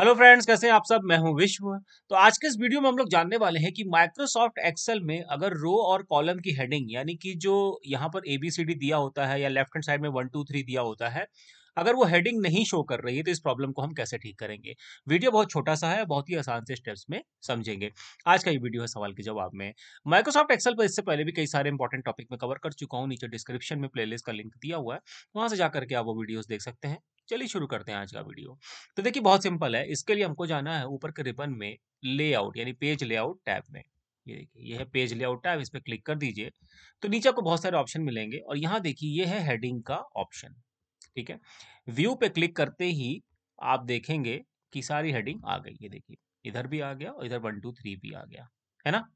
hello friends कैसे हैं आप सब मैं हूं विश्व तो आज के इस वीडियो में हम लोग जानने वाले हैं कि माइक्रोसॉफ्ट एक्सेल में अगर रो और कॉलम की हेडिंग यानी कि जो यहां पर एबीसीडी दिया होता है या लेफ्ट हैंड साइड में वन टू थ्री दिया होता है अगर वो हेडिंग नहीं शो कर रही है तो इस प्रॉब्लम को हम कैसे ठीक करेंगे वीडियो बहुत छोटा सा है बहुत ही आसान से स्टेप्स में समझेंगे आज का ये वीडियो है सवाल के जवाब में माइक्रोसॉफ्ट एक्सेल पर इससे पहले भी कई सारे इंपॉर्टेंट टॉपिक में कवर कर चुका हूँ नीचे डिस्क्रिप्शन में प्लेलिस्ट का लिंक दिया हुआ है वहां से जाकर के आप वो वीडियोज देख सकते हैं चलिए शुरू करते हैं आज का वीडियो तो देखिए बहुत सिंपल है इसके लिए हमको जाना है ऊपर के रिबन में लेआउट यानी पेज लेआउट टैब में ये देखिए ये है पेज लेआउट टैब इस पर क्लिक कर दीजिए तो नीचे आपको बहुत सारे ऑप्शन मिलेंगे और यहाँ देखिए ये है हेडिंग का ऑप्शन ठीक है व्यू पे क्लिक करते ही आप देखेंगे कि सारी हेडिंग आ गई ये देखिए इधर भी आ गया और इधर वन टू थ्री भी आ गया है ना